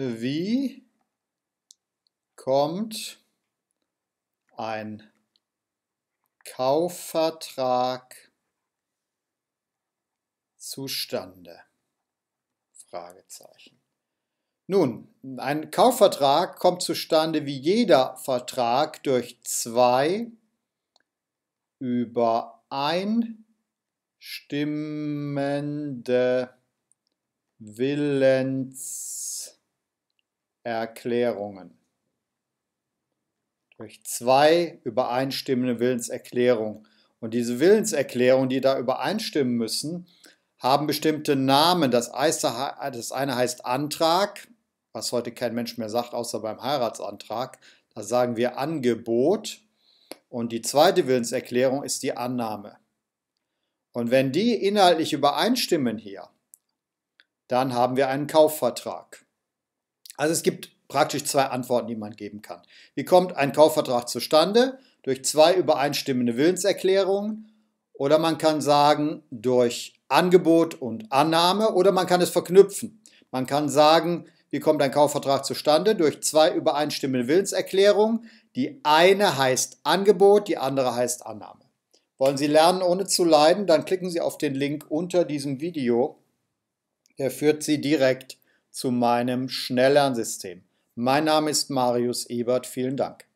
Wie kommt ein Kaufvertrag zustande? Fragezeichen. Nun, ein Kaufvertrag kommt zustande wie jeder Vertrag durch zwei übereinstimmende Willens Erklärungen. Durch zwei übereinstimmende Willenserklärungen. Und diese Willenserklärungen, die da übereinstimmen müssen, haben bestimmte Namen. Das eine heißt Antrag, was heute kein Mensch mehr sagt, außer beim Heiratsantrag. Da sagen wir Angebot. Und die zweite Willenserklärung ist die Annahme. Und wenn die inhaltlich übereinstimmen hier, dann haben wir einen Kaufvertrag. Also es gibt praktisch zwei Antworten, die man geben kann. Wie kommt ein Kaufvertrag zustande? Durch zwei übereinstimmende Willenserklärungen oder man kann sagen durch Angebot und Annahme oder man kann es verknüpfen. Man kann sagen, wie kommt ein Kaufvertrag zustande? Durch zwei übereinstimmende Willenserklärungen. Die eine heißt Angebot, die andere heißt Annahme. Wollen Sie lernen, ohne zu leiden? Dann klicken Sie auf den Link unter diesem Video. Der führt Sie direkt zu meinem Schnelllernsystem. Mein Name ist Marius Ebert, vielen Dank.